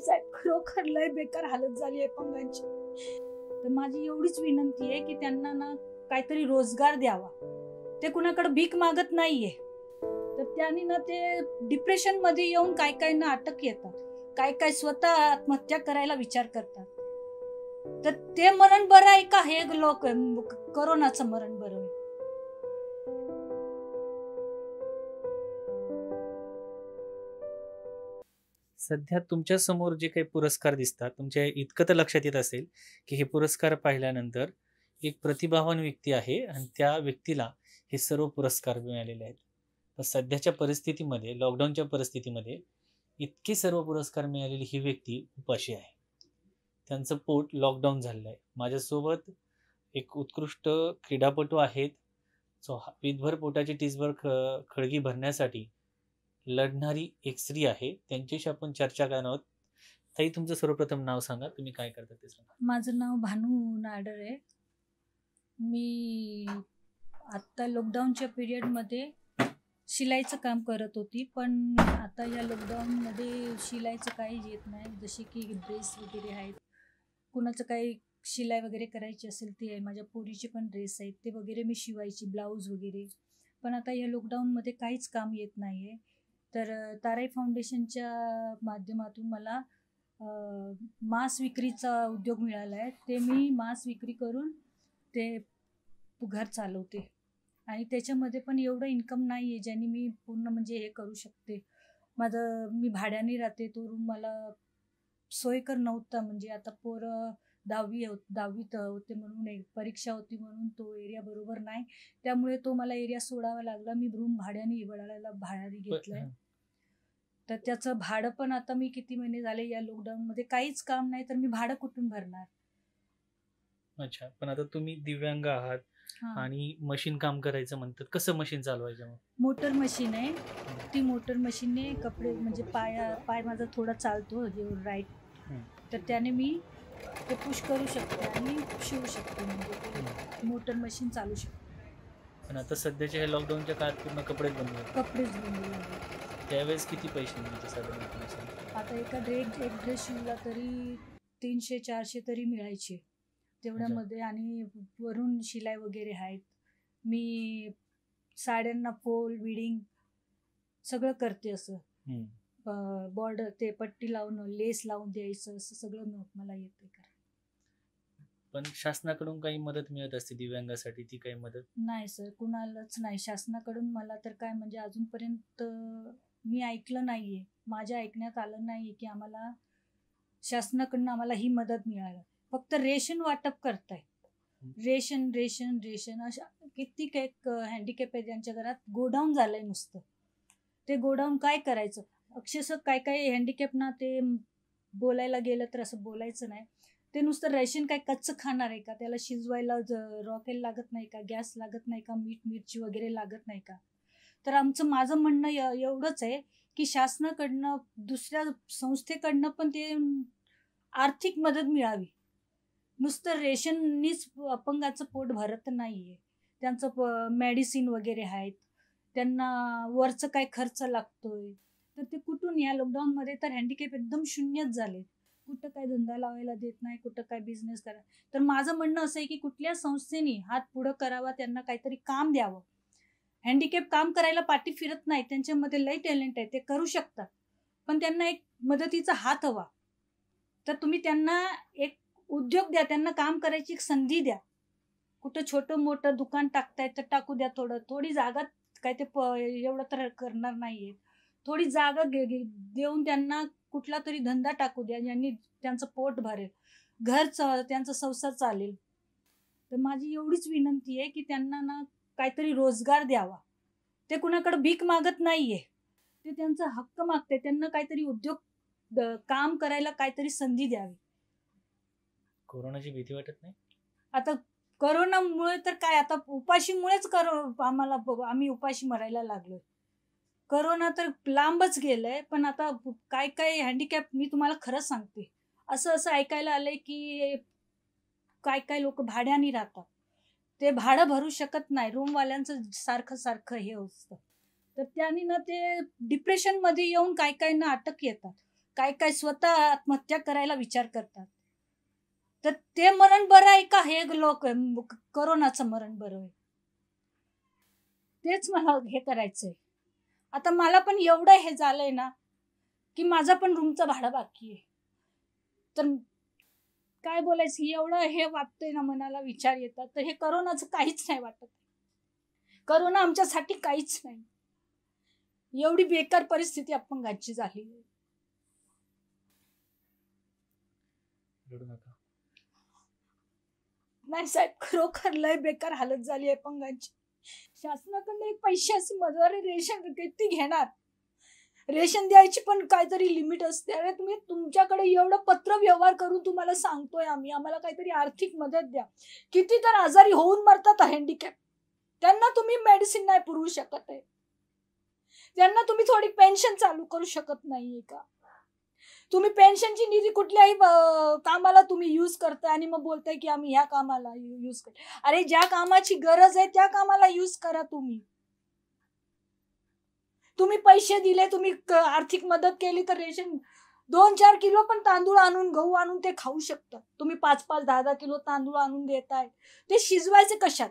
साहेब खरोखर लय बेकार हालत झाली आहे तर माझी एवढीच विनंती आहे की त्यांना ना काहीतरी रोजगार द्यावा ते कुणाकडे भीक मागत नाहीये तर त्यांनी ना ते डिप्रेशन मध्ये येऊन काय काय ना अटक येतात काय काय स्वतः आत्महत्या करायला विचार करतात तर ते मरण बरं आहे का हे लोक करोनाचं मरण बरं सध्या तुमच्या समोर जे काही पुरस्कार दिसतात तुमच्या इतकं तर लक्षात येत असेल की हे पुरस्कार पाहिल्यानंतर एक प्रतिभावान व्यक्ती आहे आणि त्या व्यक्तीला हे सर्व पुरस्कार मिळालेले आहेत पण सध्याच्या परिस्थितीमध्ये लॉकडाऊनच्या परिस्थितीमध्ये इतके सर्व पुरस्कार मिळालेली ही व्यक्ती उपाशी आहे त्यांचं पोट लॉकडाऊन झालेलं आहे माझ्यासोबत एक उत्कृष्ट क्रीडापटू आहेत सो वीजभर पोटाची टीजभर ख खळगी भरण्यासाठी लढणारी एक स्त्री आहे त्यांच्याशी आपण चर्चा करणार आहोत ताई तुमचं सर्वप्रथम नाव सांगा तुम्ही काय करता ते सांगा माझं नाव भानू नाडर आहे मी आत्ता लॉकडाऊनच्या पिरियडमध्ये शिलाईचं काम करत होती पण आता या लॉकडाऊनमध्ये शिलाईचं काही येत नाही जसे की ड्रेस वगैरे आहेत कुणाचं काही शिलाई वगैरे करायची असेल ते आहे माझ्या पोरीचे पण ड्रेस आहेत ते वगैरे मी शिवायची ब्लाऊज वगैरे पण आता या लॉकडाऊनमध्ये काहीच काम येत नाही आहे तर ताराई फाउंडेशनच्या माध्यमातून मला मांस विक्रीचा उद्योग मिळाला आहे ते मी मांस विक्री करून ते घर चालवते आणि त्याच्यामध्ये पण एवढं इन्कम नाही आहे ज्याने मी पूर्ण म्हणजे हे करू शकते माझं मी भाड्याने राहते तो रूम मला सोयकर नव्हता म्हणजे आता पोरं दहावी दहावीत होते म्हणून एक परीक्षा होती म्हणून तो एरिया बरोबर नाही त्यामुळे तो मला एरिया सोडावा लागला मी रूम भाड्याने हिवाळ्याला भाड्याने घेतलाय तर त्याचं भाडं पण आता मी किती महिने झाले या लॉकडाऊन मध्ये काहीच काम नाही तर मी भाडं कुठून भरणार अच्छा पण आता तुम्ही दिव्यांग आहात आणि मशीन काम करायचं म्हणतात कसं मशीन चालवायचं मोटर मशीन आहे ती मोटर मशीनने कपडे म्हणजे पाया पाय माझा थोडा चालतो राईट तर त्याने मी ते पुश करू शकते आणि शिवू शकते म्हणजे मोटर मशीन चालू शकते पण आता सध्याच्या ह्या लॉकडाऊनच्या काळात पूर्ण कपडेच बनले कपडेच बनले त्यावेळेस किती पैसे मिळते साधारण आता एका ड्रेस एक ड्रेस शिवला तरी तीनशे चारशे तरी मिळायचे तेवढ्यामध्ये आणि वरून शिलाई वगैरे आहेत मी साड्यांना फोल विडिंग सगळं करते असं बॉर्डर ते पट्टी लावून लेस लावून द्यायचं असं सगळं मला येते का पण शासनाकडून काही मदत मिळत असते दिव्यांगासाठी ती काही मदत नाही सर कुणालाच नाही शासनाकडून मला तर काय म्हणजे अजूनपर्यंत मी ऐकलं नाहीये माझ्या ऐकण्यात आलं नाहीये की आम्हाला शासनाकडून आम्हाला ही मदत मिळाली फक्त रेशन वाटप करताय रेशन रेशन रेशन अशा कित्येक एक हँडिकॅप आहे ज्यांच्या घरात गोडाऊन झालंय नुसतं ते गोडाऊन काय करायचं अक्षरशः काय काय हँडिकॅप ना ते बोलायला गेलं तर असं बोलायचं नाही ते नुसतं रेशन काय कच्चं खाणार आहे का त्याला शिजवायला रॉकेल लागत नाही का गॅस लागत नाही का मीठ मिरची वगैरे लागत नाही का तर आमचं माझं म्हणणं एवढंच आहे की शासनाकडनं दुसऱ्या संस्थेकडनं पण ते आर्थिक मदत मिळावी नुसतं रेशननीच अपंगाचं पोट भरत नाही आहे त्यांचं प मेडिसिन वगैरे आहेत त्यांना वरचं काय खर्च लागतोय तर ते कुठून या लॉकडाऊनमध्ये तर हँडिकॅप एकदम शून्यच झाले कुठं काय धंदा लावायला देत नाही कुठं काय बिझनेस करा तर माझं म्हणणं असं आहे की कुठल्या संस्थेने हात पुढं करावा त्यांना काहीतरी काम द्यावं हँडिकॅप काम करायला पाठी फिरत नाही त्यांच्यामध्ये लय टॅलेंट आहे ते करू शकतात पण त्यांना एक मदतीचा हात हवा तर तुम्ही त्यांना एक उद्योग द्या त्यांना काम करायची एक संधी द्या कुठं छोटं मोठं दुकान टाकताय तर टाकू द्या थोडं थोडी जागा काय ते एवढं तर करणार नाहीये थोडी जागा देऊन त्यांना कुठला तरी धंदा टाकू द्या ज्यांनी त्यांचं पोट भरेल घर त्यांचा संसार चालेल तर माझी एवढीच विनंती आहे की त्यांना ना काहीतरी रोजगार द्यावा ते कुणाकडे भीक मागत नाहीये ते त्यांचा हक्क मागते त्यांना काहीतरी उद्योग काम करायला काहीतरी संधी द्यावी कोरोनाची भीती वाटत नाही आता करोनामुळे तर काय आता उपाशीमुळेच आम्हाला आम्ही उपाशी मरायला लागलोय करोना तर लांबच गेलंय पण आता काय काय हँडिकॅप मी तुम्हाला खरंच सांगते असं असं ऐकायला आलंय की काय काय लोक भाड्याने राहतात ते भाडं भरू शकत नाही रूमवाल्यांचं सारखं सारखं हे असतं तर त्यांनी ना ते डिप्रेशनमध्ये येऊन काय काय ना अटक येतात काय काय स्वतः आत्महत्या करायला विचार करतात तर ते मरण बरं आहे का हे लोक करोनाचं मरण बरं आहे तेच मला हे करायचंय आता मला पण एवढं हे झालंय ना की माझं पण रूमचं भाडं बाकी आहे तर काय बोलायचं एवढं हे वाटतंय ना मनाला विचार येतात तर हे करोनाचं काहीच नाही वाटत करोना आमच्यासाठी काहीच नाही एवढी बेकार परिस्थिती अपंगाची झाली नाही साहेब खरोखर लय बेकार हालत झाली अपंगांची शासनाकडून एक पैशाची मदवारी रेशन किती घेणार रेशन द्यायची पण काहीतरी लिमिट असते अरे तुम्ही तुमच्याकडे एवढं पत्र व्यवहार करून तुम्हाला सांगतोय आम्ही आम्हाला काहीतरी आर्थिक मदत द्या किती तर आजारी होऊन मरतात हँडिकॅप त्यांना तुम्ही मेडिसिन नाही पुरवू शकत आहे त्यांना तुम्ही थोडी पेन्शन चालू करू शकत नाहीये का तुम्ही पेन्शनची निधी कुठल्याही कामाला तुम्ही यूज करताय आणि मग बोलताय की आम्ही या कामाला यूज कर अरे ज्या कामाची गरज आहे त्या कामाला यूज करा तुम्ही तुम्ही पैसे दिले तुम्ही आर्थिक मदत केली तर रेशन दोन चार किलो पण तांदूळ आणून गहू आणून ते खाऊ शकतात तुम्ही पाच पाच दहा दहा किलो तांदूळ आणून देताय ते शिजवायचे कशात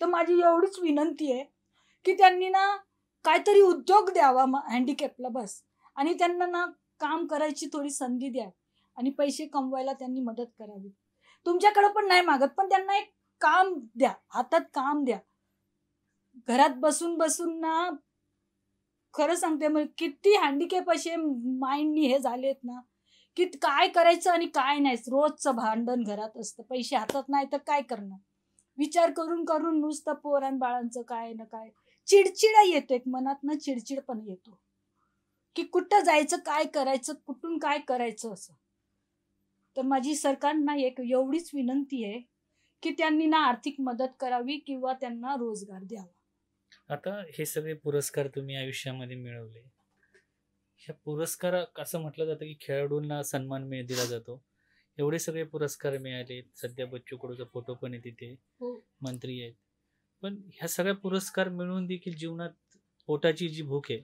तर माझी एवढीच विनंती आहे की त्यांनी ना काहीतरी उद्योग द्यावा मग हँडिकॅपला बस आणि त्यांना ना काम करायची थोडी संधी द्या आणि पैसे कमवायला त्यांनी मदत करावी तुमच्याकडे पण नाही मागत पण त्यांना एक काम द्या हातात काम द्या घरात बसून बसून ना खरं सांगते मग किती हँडिकॅप असे माइंडनी हे झालेत ना की काय करायचं आणि काय नाही रोजचं भांडण घरात असतं पैसे हातात नाही तर काय करणार विचार करून करून नुसतं पोर बाळांचं काय ना काय चिडचिडा येतो एक मनातनं चिडचिड पण येतो की कुठं जायचं काय करायचं कुठून काय करायचं असं तर माझी सरकारना एक एवढीच विनंती आहे की त्यांनी ना आर्थिक मदत करावी किंवा त्यांना रोजगार द्यावा आता हे सगळे पुरस्कार तुम्ही आयुष्यामध्ये मिळवले ह्या पुरस्कार असं म्हटलं जातं की खेळाडूंना सन्मान मिळ दिला जातो एवढे सगळे पुरस्कार मिळाले सध्या बच्चू कडूचा फोटो पण आहे तिथे हो. मंत्री आहेत पण ह्या सगळ्या पुरस्कार मिळून देखील जीवनात पोटाची जी भूक आहे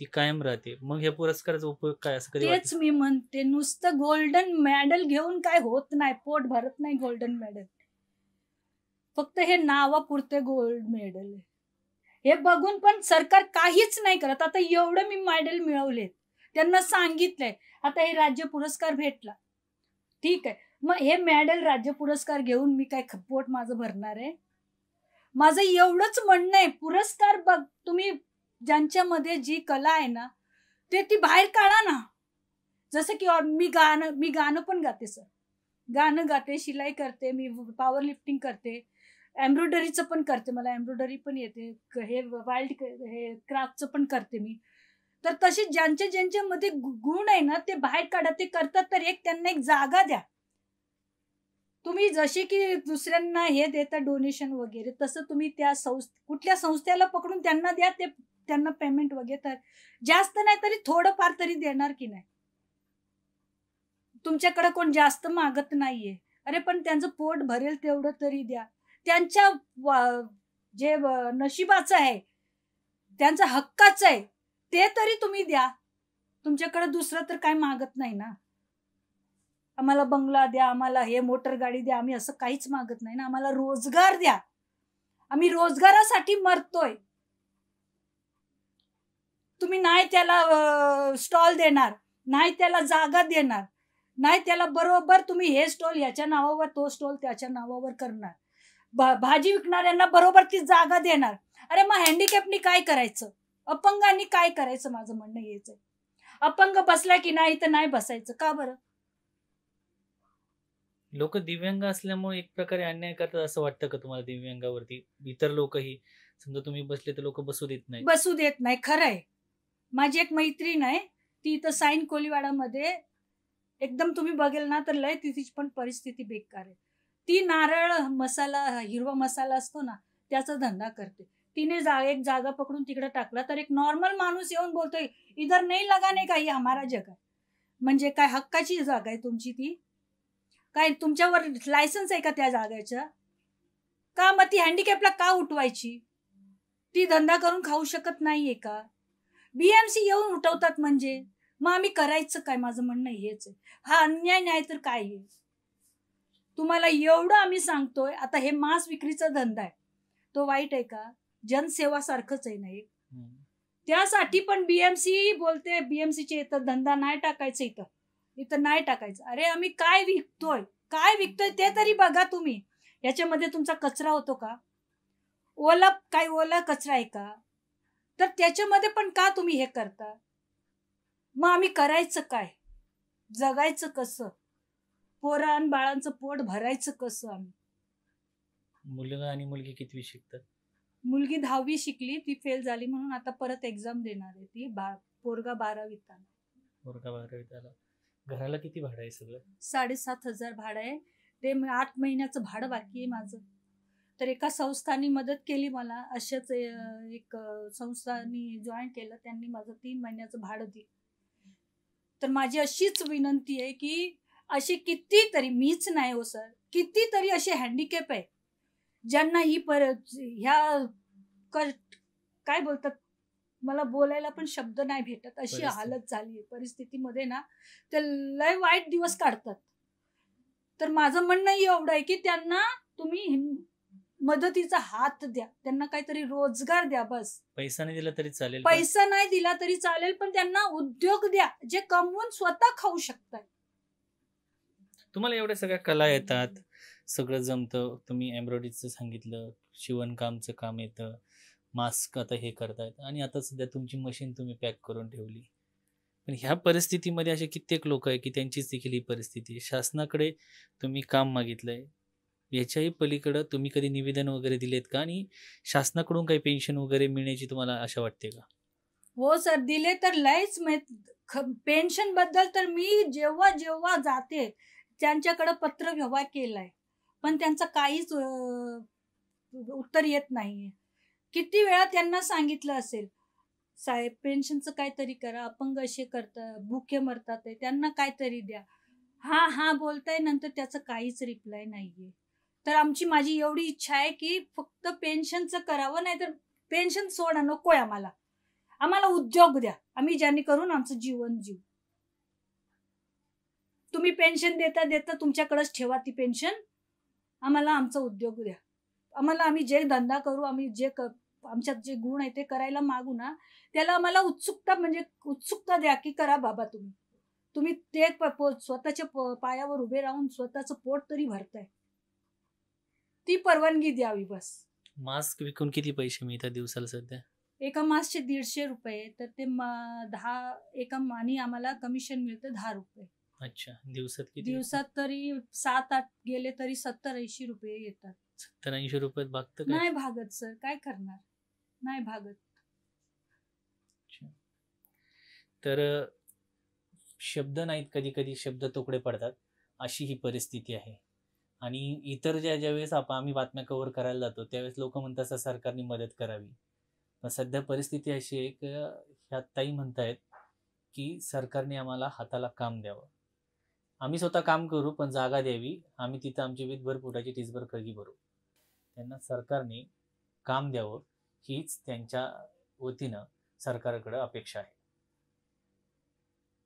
ती कायम राहते मग ह्या पुरस्काराचा उपयोग काय असं कधी तेच मी म्हणते नुसतं गोल्डन मेडल घेऊन काय होत नाही पोट भरत नाही गोल्डन मेडल फक्त हे नावापुरते गोल्ड मेडल आहे. हे बघून पण सरकार काहीच नाही करत आता एवढं मी मेडल मिळवले त्यांना सांगितलंय आता हे राज्य पुरस्कार भेटला ठीक आहे मग हे मेडल राज्य पुरस्कार घेऊन मी काय पोट माझं भरणार आहे माझं एवढंच म्हणणं आहे पुरस्कार बघ तुम्ही ज्यांच्यामध्ये जी कला आहे ना ते ती बाहेर काढा ना जसं की मी गाणं मी गाणं पण गाते सर गाणं गाते शिलाई करते मी पॉवर लिफ्टिंग करते एम्ब्रॉयडरीचं पण करते मला एम्ब्रॉयडरी पण येते हे वाईल्ड हे क्राफ्टचं पण करते मी तर तसे ज्यांच्या ज्यांच्यामध्ये गुण आहे ना ते बाहेर काढा ते करतात तर एक त्यांना एक जागा द्या तुम्ही जशी की दुसऱ्यांना हे देता डोनेशन वगैरे तसं तुम्ही त्या संस्थे कुठल्या संस्थेला पकडून त्यांना द्या ते त्यांना पेमेंट वगैरे तर जास्त नाही तरी थोडंफार तरी देणार की नाही तुमच्याकडे कोण जास्त मागत नाहीये अरे पण त्यांचं पोट भरेल तेवढं तरी द्या त्यांच्या जे नशिबाचं आहे त्यांचा हक्काचं आहे ते तरी तुम्ही द्या तुमच्याकडे दुसरं तर काय मागत नाही ना आम्हाला बंगला द्या आम्हाला हे मोटर गाडी द्या आम्ही असं काहीच मागत नाही ना आम्हाला रोजगार द्या आम्ही रोजगारासाठी मरतोय तुम्ही नाही त्याला स्टॉल देणार नाही त्याला जागा देणार नाही त्याला बरोबर तुम्ही हे स्टॉल याच्या नावावर तो स्टॉल त्याच्या नावावर करणार भाजी विकणाऱ्यांना बरोबर ती जागा देणार अरे मग हँडिकॅपनी काय करायचं अपंगांनी काय करायचं माझं म्हणणं यायचं अपंग बसला की नाही तर नाही बसायचं का बरं लोक दिव्यांग असल्यामुळे एक प्रकारे अन्याय करतात असं वाटतं का तुम्हाला दिव्यांगावरती इतर लोकही समजा तुम्ही बसले तर लोक बसू देत नाही बसू देत नाही खरंय माझी एक मैत्रीण आहे ती इथं साईन मध्ये एकदम तुम्ही बघेल ना तर लय तिथे पण परिस्थिती बेकार आहे ती नारळ मसाला हिरवा मसाला असतो ना त्याचा धंदा करते तिने जा एक जागा पकडून तिकडे टाकला तर एक नॉर्मल माणूस येऊन बोलतोय इधर नाही लगा नाही काही हमारा जगा म्हणजे काय हक्काची जागा आहे तुमची ती काय तुमच्यावर लायसन्स आहे का त्या जागेचं का मग ती हँडिकॅपला का उठवायची ती धंदा करून खाऊ शकत नाही आहे का बीएमसी येऊन उठवतात म्हणजे मग आम्ही करायचं काय माझं म्हणणं हेच आहे हा अन्याय न्याय तर काय आहे तुम्हाला एवढं आम्ही सांगतोय आता हे मांस विक्रीचा धंदा आहे तो वाईट आहे का जनसेवा सारखंच आहे नाही त्यासाठी पण बीएमसी बोलते बीएमसीचे इथं धंदा नाही टाकायचं इथं इथं नाही टाकायचं अरे आम्ही काय विकतोय काय विकतोय ते तरी बघा तुम्ही याच्यामध्ये तुमचा कचरा होतो का ओला काय ओला कचरा आहे का तर त्याच्यामध्ये पण का तुम्ही हे करता मग आम्ही करायचं काय जगायचं कसं पोरान बाळांचं पोट भरायचं कसं आम्ही मुलगा आणि मुलगी किती शिकतात मुलगी दहावी शिकली ती फेल झाली म्हणून आता परत एक्झाम देणार आहे ती पोरगा बारावीत आला पोरगा बारावीत आला घराला किती भाडं आहे सगळं साडेसात हजार भाडं आहे ते आठ महिन्याचं भाडं बाकी आहे माझं तर एका संस्थांनी मदत केली मला अशाच एक संस्थांनी जॉईन केलं त्यांनी माझं तीन महिन्याचं भाडं दिलं तर माझी अशीच विनंती आहे की असे कितीतरी मीच नाही हो सर कितीतरी असे हँडिकॅप आहे ज्यांना ही पर ह्या कष्ट- काय बोलतात मला बोलायला पण शब्द नाही भेटत अशी हालत झाली परिस्थितीमध्ये ना ते लय वाईट दिवस काढतात तर माझं म्हणणं एवढं आहे की त्यांना तुम्ही मदतीचा हात द्या त्यांना काहीतरी रोजगार द्या बस पैसा नाही दिला तरी चालेल पैसा नाही दिला तरी चालेल पण त्यांना उद्योग द्या जे कमवून स्वतः खाऊ शकतात तुम्हाला एवढ्या सगळ्या कला येतात सगळं जमतं तुम्ही एम्ब्रॉयडरीचं सांगितलं शिवणकामचं काम येतं मास्क आता हे करतायत आणि आता सध्या तुमची मशीन तुम्ही पॅक करून ठेवली पण ह्या परिस्थितीमध्ये असे कित्येक लोक आहे की त्यांचीच देखील ही परिस्थिती आहे शासनाकडे तुम्ही काम मागितलंय याच्याही पलीकडं तुम्ही कधी निवेदन वगैरे दिलेत का आणि शासनाकडून काही पेन्शन वगैरे मिळण्याची तुम्हाला आशा वाटते का हो सर दिले तर लयच पेन्शन बद्दल तर मी जेव्हा जेव्हा जाते त्यांच्याकडे पत्र व्यवहार केलाय पण त्यांचं काहीच उत्तर येत नाहीये किती वेळा त्यांना सांगितलं असेल साहेब पेन्शनचं काहीतरी करा अपंग असे करतात भुके मरतात त्यांना काहीतरी द्या हा हा बोलताय नंतर त्याचं काहीच रिप्लाय नाहीये तर आमची माझी एवढी इच्छा आहे की फक्त पेन्शनचं करावं नाहीतर पेन्शन सोडा नकोय आम्हाला आम्हाला उद्योग द्या आम्ही ज्याने करून आमचं जीवन जीव तुम्ही पेन्शन देता देता तुमच्याकडेच ठेवा ती पेन्शन आम्हाला आमचा उद्योग द्या आम्हाला आम्ही जे धंदा करू आम्ही जे आमच्यात जे गुण आहे ते करायला मागू ना त्याला आम्हाला उत्सुकता म्हणजे उत्सुकता द्या की करा बाबा तुम्ही तुम्ही ते स्वतःच्या पायावर उभे राहून स्वतःचं पोट तरी भरताय ती परवानगी द्यावी बस मास्क विकून किती पैसे मिळतात दिवसाला सध्या एका मास्कचे दीडशे रुपये तर ते दहा एका मानी आम्हाला कमिशन मिळतं दहा रुपये अच्छा दिवसात किती दिवसात तरी सात आठ गेले तरी सत्तर ऐंशी रुपये येतात सत्तर ऐंशी रुपये भागत नाही भागत सर काय करणार नाही भागत तर शब्द नाहीत कधी कधी शब्द तुकडे पडतात अशी ही परिस्थिती आहे आणि इतर ज्या ज्या वेळेस आम्ही बातम्या कव्हर करायला जातो त्यावेळेस लोक म्हणतात सरकारने मदत करावी पण सध्या परिस्थिती अशी आहे की ह्या ताई म्हणतायत की सरकारने आम्हाला हाताला काम द्यावं आम्ही स्वतः काम करू पण जागा द्यावी आम्ही तिथं आमची वीज भरपुटाची तीजभर टीसभर भरू त्यांना सरकारने काम द्यावं हीच त्यांच्या वतीनं सरकारकडं अपेक्षा आहे